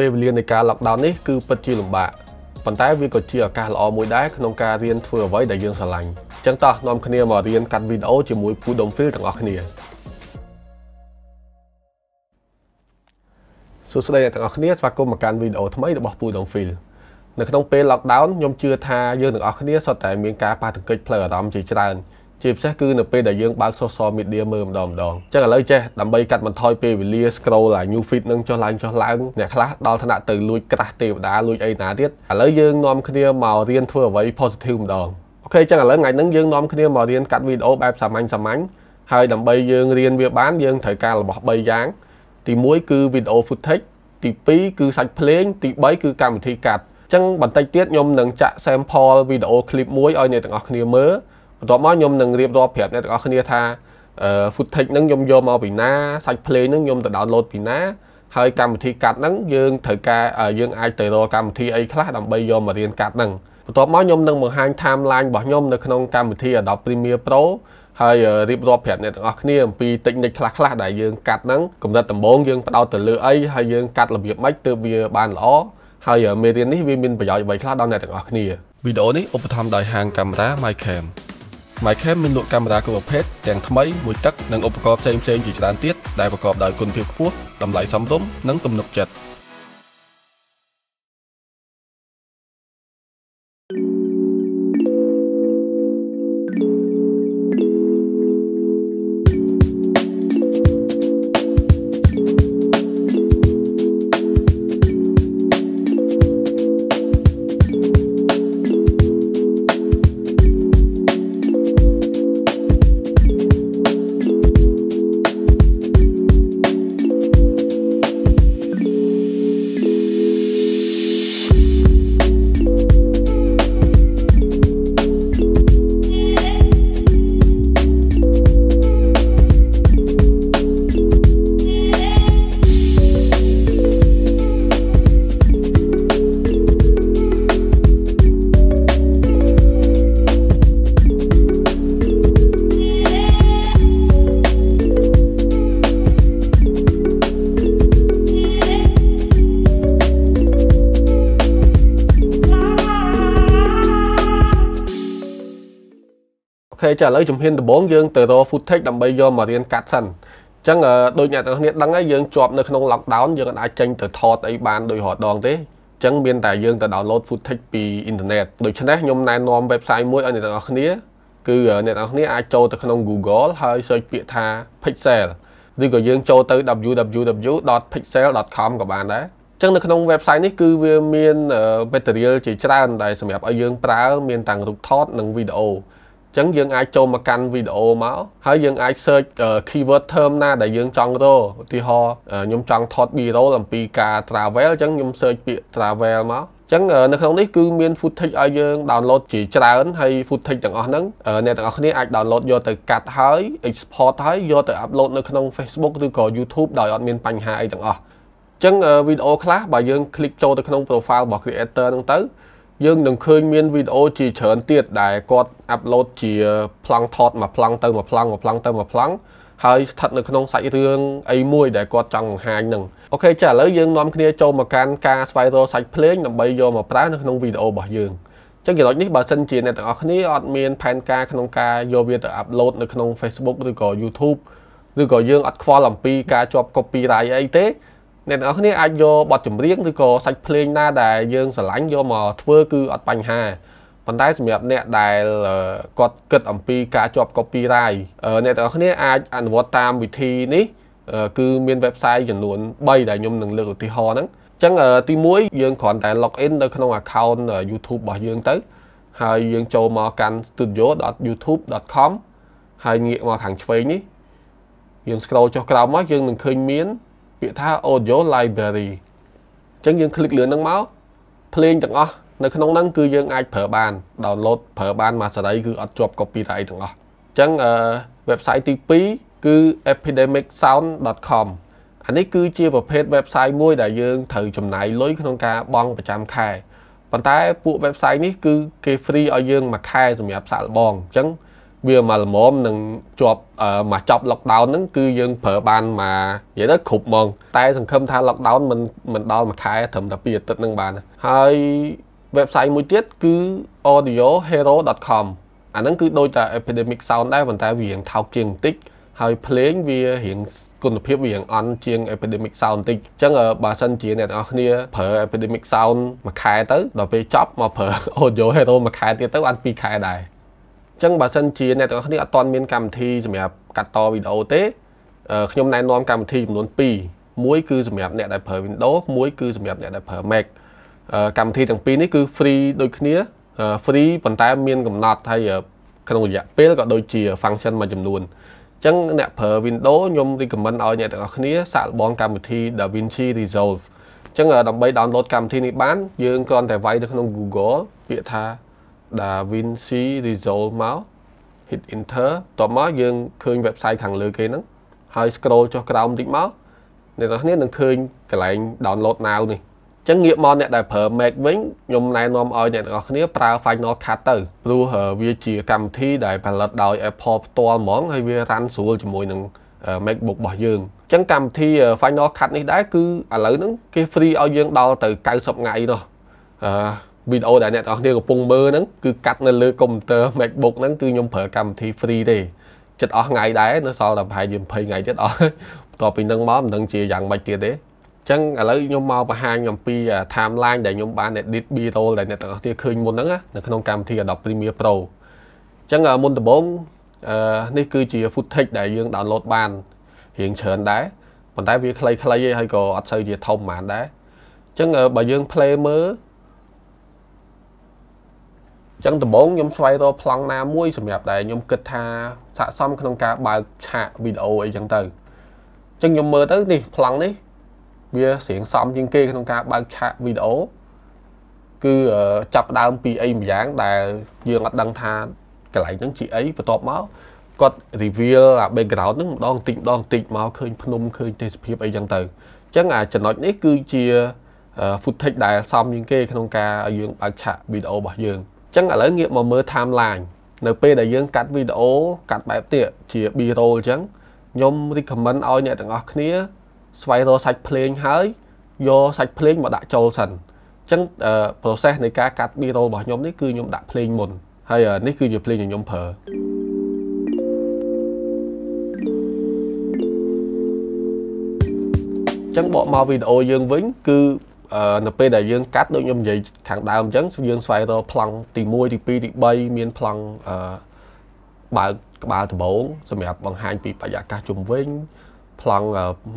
ពេលវេលានៃការ lockdown នេះគឺពិតជាលំបាកប៉ុន្តែវាក៏ជាឱកាសល្អមួយដែរក្នុងការរៀនធ្វើអ្វីដែលយើងស្រឡាញ់ចឹងតោះនាំគ្នាមករៀនកាត់វីដេអូជាមួយពូដុំហ្វីលទាំងអស់គ្នាសួស្តីអ្នកទាំងអស់គ្នាស្វាគមន៍មកកាន់វីដេអូថ្មីរបស់ពូដុំហ្វីលនៅក្នុងពេល lockdown ខ្ញុំជឿថាយើងទាំងអស់គ្នាសុទ្ធតែមានការប៉ះទង្គិចផ្លូវអារម្មណ៍ជាច្រើនជាពិសេសគឺនៅពេលដែលយើងបើក social media មើលម្ដងម្ដងចឹងឥឡូវចេះដើម្បីកាត់បន្ថយពេលវេលា scroll អា new feed នឹងចុះឡើងចុះឡើងអ្នកខ្លះដល់ថ្នាក់ទៅលួចក្រាស់ទេវតាលួចអីណាទៀតឥឡូវយើងនាំគ្នាមករៀនធ្វើអ្វី positive ម្ដងអូខេចឹងឥឡូវថ្ងៃហ្នឹងយើងនាំគ្នាមករៀនកាត់វីដេអូបែបសាមញ្ញសាមញ្ញហើយដើម្បីយើងរៀនវាបានយើងត្រូវការរបស់3យ៉ាងទី1គឺ video footage ទី2គឺសាច់ភ្លេង ទី3គឺកម្មវិធីកាត់ចឹងបន្តិចទៀតខ្ញុំនឹងចាក់ sample វីដេអូ clip មួយឲ្យអ្នកទាំងអស់គ្នាមើលបន្ទាប់មកខ្ញុំនឹងរៀបរាប់ប្រាប់អ្នកទាំងអស់គ្នាថា footage ហ្នឹងខ្ញុំយកមកពីណាសាច់ play ហ្នឹងខ្ញុំទៅ download ពីណា ហើយកម្មវិធីកាត់ហ្នឹងយើងត្រូវការយើងអាចទៅរកកម្មវិធីអីខ្លះដើម្បីយកមករៀនកាត់ហ្នឹងបន្ទាប់មកខ្ញុំនឹងបង្ហាញ timeline របស់ខ្ញុំនៅក្នុងកម្មវិធី Adobe Premiere Pro ហើយរៀបរាប់ប្រាប់អ្នកទាំងអស់គ្នាអំពី technique ខ្លះខ្លះដែលយើង កាត់ហ្នឹងកម្រិតដំបូងយើងផ្ដោតទៅលើអីហើយយើងកាត់របៀបម៉េចទើបវាបានល្អហើយមេរៀននេះវាមានប្រយោជន៍អ្វីខ្លះដល់អ្នកទាំងអស់គ្នាវីដេអូនេះឧបត្ថម្ភដោយហាងកាមេរ៉ា MyCam MyCam មានលក់កាមេរ៉ាគ្រប់ប្រភេទទាំងថ្មីមួយទឹកនិងឧបករណ៍ផ្សេងៗជាច្រើនទៀតដែលប្រកបដោយគុណភាពខ្ពស់តម្លៃសមរម្យនិងទំនុកចិត្ត។ទេចាឥឡូវជំហានដំបូងយើងទៅរក footage ដើម្បីយកមករៀនកាត់សិនអញ្ចឹងដូចអ្នកទាំងគ្នាដឹងហើយយើងជាប់នៅក្នុង lockdown យើងអាចចេញទៅថតអីបានដោយរាល់ដងទេអញ្ចឹងមានតែយើងទៅ download footage ពី internet ដូច្នេះខ្ញុំណែនាំ website មួយឲ្យអ្នកទាំងគ្នា គឺ អ្នកទាំងគ្នាអាចចូលទៅក្នុង Google ហើយ search ពាក្យថា pixel ឬក៏យើងចូលទៅ www.pixel.com ក៏បានដែរចឹងនៅក្នុង website នេះគឺវាមាន material ជាច្រើនដែលសម្រាប់ឲ្យយើងប្រើ មានទាំងរូបថតនិងវីដេអូចឹងយើងអាចចូលមកកាន់វីដេអូមកហើយយើងអាច search keyword term ណា ដែលយើងចង់រកឧទាហរណ៍ខ្ញុំចង់ថត B roll អំពីការ travel ចឹងខ្ញុំ search ពាក្យ travel មកចឹងនៅក្នុងនេះគឺមាន footage ឲ្យយើង download ជាច្រើនហើយ footage ទាំងអស់ហ្នឹងអ្នកទាំងអស់គ្នាអាច download យកទៅកាត់ហើយ export ហើយយកទៅ upload នៅក្នុង Facebook ឬក៏ YouTube ដោយអត់មានបញ្ហាអីទាំងអស់ចឹងវីដេអូខ្លះបើយើង click ចូលទៅក្នុង profile របស់ creator ហ្នឹងទៅយើងនឹងឃើញមានវីដេអូជាច្រើនទៀតដែលគាត់អាប់ឡូតជាប្លង់ថតមួយប្លង់ទៅមួយប្លង់មួយប្លង់ទៅមួយប្លង់ហើយស្ថិតនៅក្នុងសាច់រឿងអីមួយដែលគាត់ចង់បង្ហាញនឹងអូខេចាឥឡូវយើងនាំគ្នាចូលមកកាន់ការស្វែងរកសាច់ភ្លេងដើម្បីយកមកប្រើនៅក្នុងវីដេអូរបស់យើងចឹងចំណុចនេះបើសិនជាអ្នកទាំងអស់គ្នាអត់មាន ផែនការក្នុងការយកវាទៅអាប់ឡូតនៅក្នុង Facebook ឬក៏ YouTube ឬក៏យើងអត់ខ្វល់អំពីការជាប់ copyright អីទេអ្នកទាំងអស់គ្នាអាចយកបទចម្រៀងឬក៏សាច់ភ្លេងណាដែលយើងស្រឡាញ់យកមកធ្វើគឺអត់បញ្ហា ប៉ុន្តែសម្រាប់អ្នកដែលគាត់គិតអំពីការជាប់ copyright អ្នកទាំងអស់គ្នាអាចអនុវត្តតាមវិធីនេះ គឺមាន website ចំនួន3ដែលខ្ញុំនឹងលើកឧទាហរណ៍ហ្នឹងអញ្ចឹងទី1យើងគ្រាន់តែ log in នៅក្នុង account YouTube របស់យើងទៅហើយយើងចូលមកកាន់ studio.youtube.com ហើយងាកមកខាងឆ្វេងនេះយើង scroll ចុះក្រោមមកយើងនឹងឃើញមានពាក្យថា audio library អញ្ចឹងយើងคลิกលឿនហ្នឹងមកភ្លេងទាំងអស់នៅក្នុងហ្នឹងគឺយើងអាចប្រើបាន download ប្រើបានមួយសេរីគឺអត់ជាប់ copyright ទាំងអស់អញ្ចឹងអឺ website ទី2គឺ epidemicsound.com អានេះគឺជាប្រភេទ website មួយ ដែលយើងត្រូវចំណាយលុយក្នុងការបង់ប្រចាំខែប៉ុន្តែពួក website នេះគឺគេ free ឲ្យយើងមួយខែ សម្រាប់សាកល្បងអញ្ចឹងវាមកល្មមនឹងជាប់មកចប់ lockdown ហ្នឹងគឺយើងប្រើបានមកនិយាយទៅគ្រប់ហ្មងតែ សង្ឃឹមថា lockdown មិនមិនដល់មួយខែត្រឹមតែ2អាទិត្យហ្នឹងបានហើយ website មួយទៀតគឺ audiohero.com អាហ្នឹងគឺដូចតែ epidemic sound ដែរប៉ុន្តែវារៀងថោកជាងបន្តិចហើយភ្លេងវារៀងគុណភាពវារៀងអន់ជាង Epidemic Sound បន្តិចអញ្ចឹងបើសិនជាអ្នកទាំងអស់គ្នាប្រើ Epidemic Sound មួយខែទៅដល់ពេលចប់មកប្រើ Audio Hero មួយខែទៀតទៅបាន2ខែដែរចឹងបើសិនជាអ្នកទាំងអស់គ្នាអត់ទាន់មានកម្មវិធីសម្រាប់កាត់តវីដេអូទេខ្ញុំណែនាំកម្មវិធីចំនួន2មួយ គឺសម្រាប់អ្នកដែលប្រើ Windows មួយគឺសម្រាប់អ្នកដែលប្រើ Mac កម្មវិធីទាំងពីរនេះគឺ free ដូចគ្នា free ប៉ុន្តែមានកំណត់ហើយក្នុងរយៈពេលក៏ដូចជា function មួយចំនួនអញ្ចឹងអ្នកប្រើ Windows ខ្ញុំ recommend ឲ្យអ្នកទាំងអស់គ្នាសាកល្បងកម្មវិធី DaVinci Resolve អញ្ចឹងដើម្បី download កម្មវិធីនេះបាន យើងគ្រាន់តែវាយទៅក្នុង Google ពាក្យថា DaVinci Resolve មក hit enter តបមកយើងឃើញ website ខាងលើគេហ្នឹងហើយ scroll ចុះក្រោមបន្តិចមកអ្នកនរគ្នានឹងឃើញកន្លែង download now នេះអញ្ចឹងងាកមកអ្នកដែលប្រើ Mac វិញខ្ញុំណែនាំឲ្យអ្នកទាំងអស់គ្នា ប្រើ Final Cut ទៅព្រោះវាជា កម្មវិធីដែលផលិតដោយ Apple ផ្ទាល់ហ្មងហើយវារ៉ាន់ស្រួលជាមួយនឹង MacBook របស់យើងអញ្ចឹងកម្មវិធី Final Cut នេះដែរគឺឥឡូវហ្នឹងគេ free ឲ្យយើងដល់ទៅ90ថ្ងៃនោះអឺវីដេអូដែលអ្នកទាំងអស់គ្នាកំពុងមើលហ្នឹងគឺកាត់នៅលើកុំព្យូទ័រ MacBook ហ្នឹងគឺខ្ញុំប្រើកម្មវិធី free ទេចិត្តអស់ថ្ងៃដែរនៅសល់តែប្រហែលជា20ថ្ងៃទៀតអស់បន្ទាប់ពីហ្នឹងមកមិនដឹងជាយ៉ាងម៉េចទៀតទេអញ្ចឹងឥឡូវខ្ញុំមកបង្ហាញអំពី timeline ដែលខ្ញុំបាន edit B-roll ដែលអ្នកទាំងអស់គ្នាឃើញមុនហ្នឹងនៅក្នុងកម្មវិធី Adobe Premiere Pro អញ្ចឹងមុនដំបូងអឺនេះគឺជា footage ដែលយើង download បានរៀងច្រើនដែរប៉ុន្តែ វាខ្លីៗហើយក៏អត់សូវជាធំហ្មងដែរអញ្ចឹងបើយើង play មើលចឹងដំបូងខ្ញុំស្វែងរកប្លង់ណាមួយសម្រាប់ដែលខ្ញុំគិតថាស័ក្តិសមក្នុងការបើកឆាកវីដេអូអីចឹងទៅចឹងខ្ញុំមើលទៅនេះប្លង់នេះវាស្រៀងសមជាងគេក្នុងការបើកឆាកវីដេអូគឺចាប់ដើមពីអីម្យ៉ាងដែលយើងអត់ដឹងថាកន្លែងហ្នឹងជាអីបន្ទាប់មកគាត់ reveal អា background ហ្នឹងម្ដងតិចម្ដងតិចមកឃើញភ្នំឃើញទេសភាពអីចឹងទៅអញ្ចឹងអាចំណុចនេះគឺជា footage ដែលសមជាងគេក្នុងការឲ្យយើងបើកឆាកវីដេអូរបស់យើងចឹងឥឡូវងាកមកមើល timeline នៅពេលដែលយើងកាត់វីដេអូកាត់បែបទៀតជា B roll ចឹងខ្ញុំ recommend ឲ្យអ្នកទាំងអស់គ្នាស្វែងរកសាច់ភ្លេងហើយយកសាច់ភ្លេងមកដាក់ចូលសិនចឹង process នៃការកាត់ B roll របស់ខ្ញុំនេះគឺខ្ញុំដាក់ភ្លេងមុនហើយនេះគឺជាភ្លេងដែលខ្ញុំប្រើចឹងបកមកវីដេអូយើងវិញគឺនៅពេលដែលយើងកាត់ដូចខ្ញុំនិយាយខាងដើមអញ្ចឹងយើងស្វែងរកប្លង់ទី1ទី2ទី3មានប្លង់អឺបើកក្បាលដំបងសម្រាប់បង្ហាញពីបរិយាកាសជុំវិញប្លង់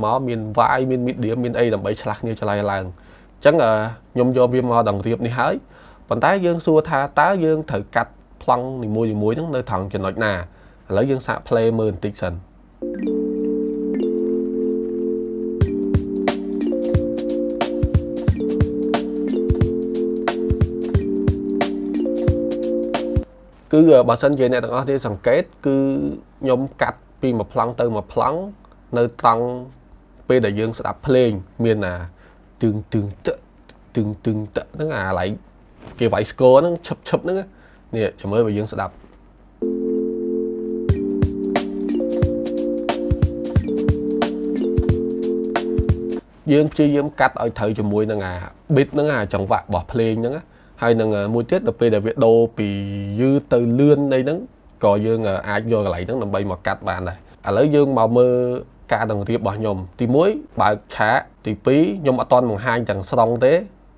មកមានវាយមាន medium មានអីដើម្បីឆ្លាស់គ្នាឆ្លៃឡើងអញ្ចឹងខ្ញុំយកវាមកដល់រៀប នេះហើយប៉ុន្តែយើងសួរថាតើយើងត្រូវកាត់ប្លង់នីមួយៗហ្នឹងនៅត្រង់ចំណុចណាឥឡូវយើងសាក play មើលបន្តិចសិន thank you គឺបើសិនជាអ្នកទាំងអស់គ្នាសង្កេត គឺខ្ញុំកាត់ពីមួយប្លង់ទៅមួយប្លង់នៅត្រង់ពេលដែលយើង ស្ដាប់ភ្លេងមានអាទឹងទឹងតឹទឹងទឹងតឹហ្នឹងអាឡៃគេវាយស្គរហ្នឹងឈឹបឈឹបហ្នឹងនេះចាំមើលបើយើងស្ដាប់យើងព្យាយាមកាត់ឲ្យត្រូវជាមួយនឹងអា beat ហ្នឹងអាចង្វាក់របស់ភ្លេងហ្នឹងណាហើយនឹងមួយទៀតដល់ពេលដែលវាដូរពីយឺទៅលឿនអីហ្នឹងក៏យើងអាចយកកន្លែងហ្នឹងដើម្បីមកកាត់បានដែរឥឡូវយើងមកមើលការដង្រៀបរបស់ខ្ញុំទី1បើកឆាកទី2ខ្ញុំអត់តន់បង្ហាញទាំងស្រុងទេ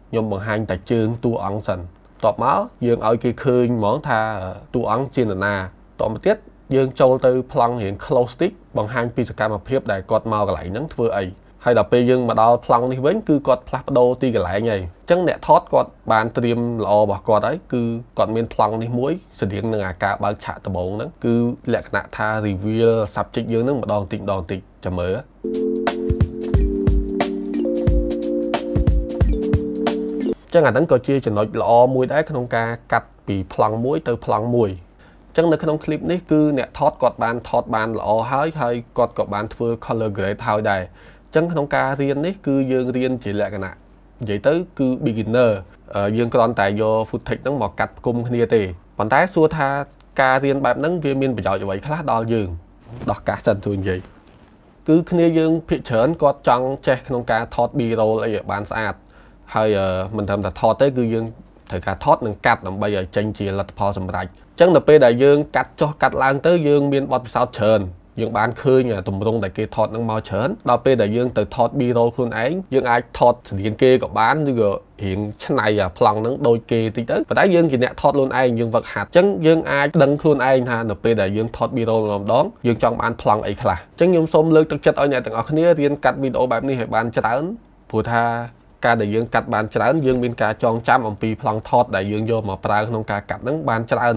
ខ្ញុំបង្ហាញតែជើងតួអង្គសិនតបមកយើងឲ្យគេឃើញហ្មងថាតួអង្គជានរណាតបមកទៀតយើងចូលទៅប្លង់រៀង close stick បង្ហាញពីសកម្មភាពដែលគាត់មកកន្លែងហ្នឹងធ្វើអីហើយដល់ពេលយើងមកដល់ប្លង់នេះវិញគឺគាត់ផ្លាស់ប្ដូរទីកន្លែងហើយអញ្ចឹងអ្នកថតគាត់បានត្រៀមល្អរបស់គាត់ហើយគឺគាត់មានប្លង់នេះមួយស្រៀងនឹងអាការបើកឆាកដំបូងហ្នឹងគឺលក្ខណៈថា reveal subject យើងហ្នឹងម្ដងតិចម្ដងតិចចាំមើលចឹងអាហ្នឹងក៏ជាចំណុចល្អមួយដែរក្នុងការកាត់ពីប្លង់មួយទៅប្លង់មួយចឹងនៅក្នុងคลิปនេះគឺអ្នកថតគាត់បានថតបានល្អហើយហើយគាត់ក៏បានធ្វើ color grade ហើយដែរចឹងក្នុងការរៀននេះគឺយើងរៀនជាលក្ខណៈនិយាយទៅ គឺ beginner យើងគ្រាន់តែយក footage ហ្នឹងមកកាត់គុំគ្នាទេប៉ុន្តែសួរថាការរៀនបែបហ្នឹងវាមានប្រយោជន៍អ្វីខ្លះដល់យើងដោះកាសសិនទូនិយាយគឺគ្នាយើងភាគច្រើនគាត់ចង់ ចេះក្នុងការថត B roll អីឲ្យបានស្អាតហើយ មិនត្រឹមតែថតទេគឺយើងត្រូវការថតនិងកាត់ដើម្បីឲ្យចេញជាលទ្ធផលសម្រេចអញ្ចឹងដល់ពេលដែលយើងកាត់ចុះកាត់ឡើងទៅយើងមានបទពិសោធន៍ច្រើនយើងបានឃើញតម្រង់ដែលគេថតនឹងមកច្រើនដល់ពេលដែលយើងទៅថត B roll ខ្លួនឯងយើងអាចថតស្រៀងគេក៏បានឬក៏រៀងឆ្នៃអាប្លង់ហ្នឹងដូចគេតិចទៅប៉ុន្តែយើងជាអ្នកថតខ្លួនឯងយើងវឹកហាត់អញ្ចឹងយើងអាចដឹងខ្លួនឯងថានៅពេលដែលយើងថត B roll ម្ដងយើងចង់បានប្លង់អីខ្លះអញ្ចឹងខ្ញុំសូមលើកទឹកចិត្តឲ្យអ្នកទាំងអស់គ្នារៀនកាត់វីដេអូបែបនេះឲ្យបានច្រើនព្រោះថាការដែលយើងកាត់បានច្រើនយើងមានការចងចាំអំពីប្លង់ថតដែលយើងយកមកប្រើក្នុងការកាត់ហ្នឹងបានច្រើន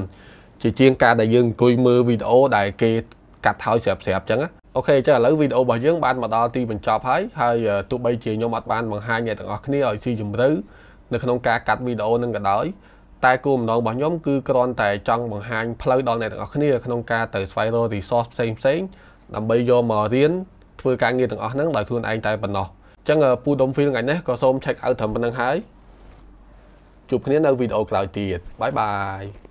ជាជាងការដែលយើងអង្គុយមើលវីដេអូដែលគេកាត់ថយស្រាប់ស្រាប់អញ្ចឹងអូខេអញ្ចឹងឥឡូវវីដេអូរបស់យើងបានមកដល់ទីបញ្ចប់ហើយហើយទោះបីជាខ្ញុំអត់បានបង្ហាញអ្នកទាំងអស់គ្នាឲ្យស៊ីជម្រៅនៅក្នុងការកាត់វីដេអូនឹងក៏ដោយតែគោលបំណងរបស់ខ្ញុំគឺគ្រាន់តែចង់បង្ហាញផ្លូវដល់អ្នកទាំងអស់គ្នាក្នុងការទៅស្វែងរក resource ផ្សេងផ្សេងដើម្បីយកមករៀនធ្វើការងារទាំងអស់ហ្នឹងដោយខ្លួនឯងតែប៉ុណ្ណោះអញ្ចឹងពូដុំ feel ថ្ងៃនេះក៏សូម check out ត្រឹមប៉ុណ្្នឹងហើយជួបគ្នានៅវីដេអូក្រោយទៀតបាយបាយ